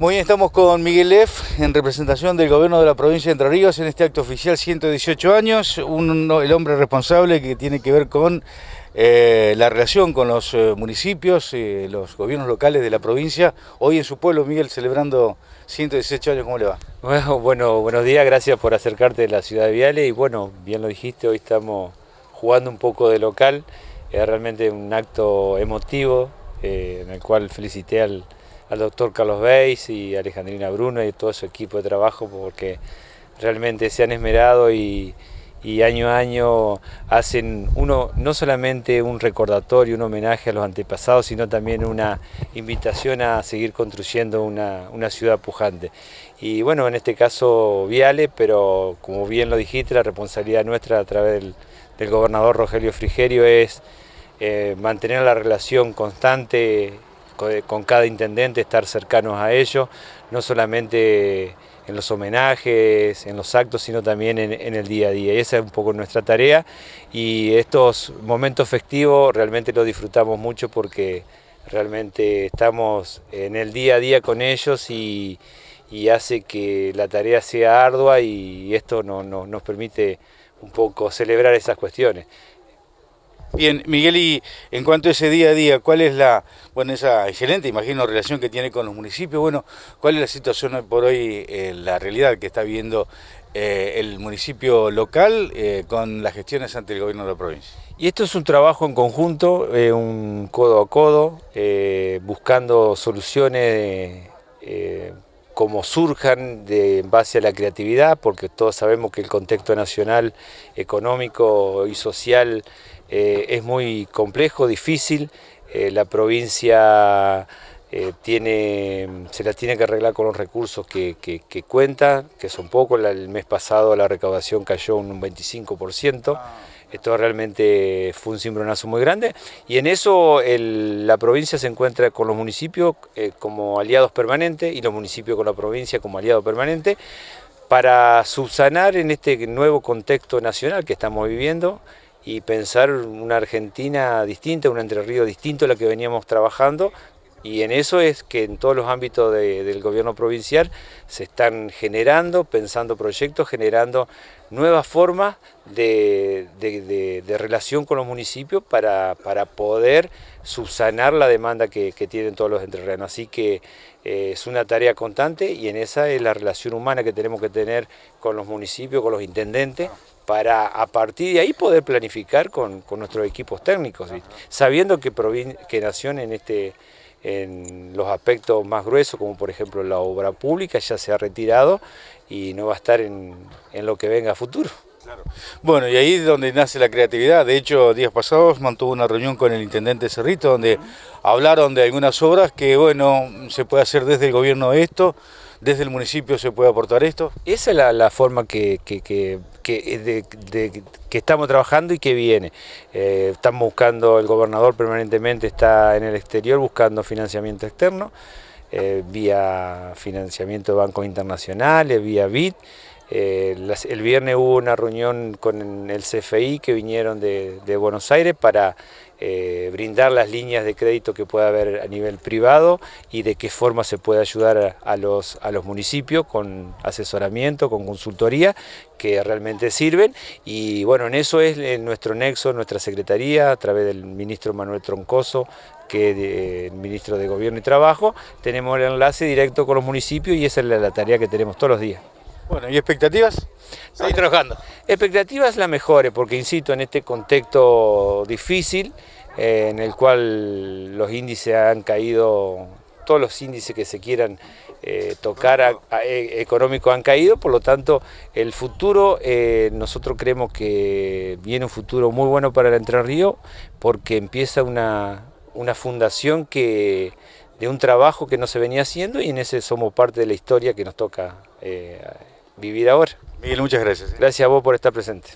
Muy bien, estamos con Miguel Leff, en representación del gobierno de la provincia de Entre Ríos en este acto oficial 118 años, el hombre responsable que tiene que ver con eh, la relación con los eh, municipios, y eh, los gobiernos locales de la provincia, hoy en su pueblo, Miguel, celebrando 118 años, ¿cómo le va? Bueno, buenos días, gracias por acercarte a la ciudad de Viale y bueno, bien lo dijiste, hoy estamos jugando un poco de local, es realmente un acto emotivo en el cual felicité al al doctor Carlos Beis y Alejandrina Bruno y todo su equipo de trabajo porque realmente se han esmerado y, año a año hacen uno no solamente un recordatorio, un homenaje a los antepasados, sino también una invitación a seguir construyendo una, ciudad pujante. Y bueno, en este caso Viale, pero como bien lo dijiste, la responsabilidad nuestra a través del, gobernador Rogelio Frigerio es eh, mantener la relación constante con cada intendente, estar cercanos a ellos, no solamente en los homenajes, en los actos, sino también en, el día a día. Y esa es un poco nuestra tarea y estos momentos festivos realmente los disfrutamos mucho porque realmente estamos en el día a día con ellos y, hace que la tarea sea ardua y esto nos permite un poco celebrar esas cuestiones. Bien, Miguel, y en cuanto a ese día a día, ¿cuál es la, bueno, esa excelente, imagino, relación que tiene con los municipios? Bueno, ¿cuál es la situación por hoy, eh, la realidad que está viviendo eh, el municipio local eh, con las gestiones ante el gobierno de la provincia? Y esto es un trabajo en conjunto, un codo a codo, buscando soluciones como surjan de, en base a la creatividad, porque todos sabemos que el contexto nacional, económico y social eh, es muy complejo, difícil. Eh, la provincia eh, tiene, se la tiene que arreglar con los recursos que, que cuenta, que son pocos. El mes pasado la recaudación cayó un 25%. Esto realmente fue un cimbronazo muy grande y en eso la provincia se encuentra con los municipios eh, como aliados permanentes y los municipios con la provincia como aliados permanentes para subsanar en este nuevo contexto nacional que estamos viviendo y pensar una Argentina distinta, un Entre Ríos distinto a la que veníamos trabajando, y en eso es que en todos los ámbitos del gobierno provincial se están generando, pensando proyectos, generando nuevas formas de, relación con los municipios para, para, poder subsanar la demanda que, tienen todos los entrerrianos. Así que eh, es una tarea constante y en esa es la relación humana que tenemos que tener con los municipios, con los intendentes, para a partir de ahí poder planificar con, nuestros equipos técnicos, sabiendo que, que Nación en este en los aspectos más gruesos, como por ejemplo la obra pública, ya se ha retirado y no va a estar en, lo que venga a futuro. Bueno, y ahí es donde nace la creatividad. De hecho, días pasados mantuvo una reunión con el intendente Cerrito, donde hablaron de algunas obras que, bueno, se puede hacer desde el gobierno esto, desde el municipio se puede aportar esto. Esa es la, forma que, estamos trabajando y que viene. Eh, estamos buscando, el gobernador permanentemente está en el exterior buscando financiamiento externo, eh, vía financiamiento de bancos internacionales, vía BID. Eh, el viernes hubo una reunión con el CFI que vinieron de Buenos Aires para eh, brindar las líneas de crédito que pueda haber a nivel privado y de qué forma se puede ayudar a los, a los municipios con asesoramiento, con consultoría, que realmente sirven. Y bueno, en eso es nuestro nexo, nuestra secretaría, a través del ministro Manuel Troncoso, que es el ministro de Gobierno y Trabajo, tenemos el enlace directo con los municipios y esa es la tarea que tenemos todos los días. Bueno, ¿y expectativas? Estoy trabajando. Expectativas las mejores, porque insisto, en este contexto difícil, eh, en el cual los índices han caído, todos los índices que se quieran eh, tocar eh, económicos han caído, por lo tanto el futuro, nosotros creemos que viene un futuro muy bueno para el Entre Río porque empieza una, una fundación que de un trabajo que no se venía haciendo y en ese somos parte de la historia que nos toca vivir ahora. Miguel, muchas gracias. ¿eh? Gracias a vos por estar presente.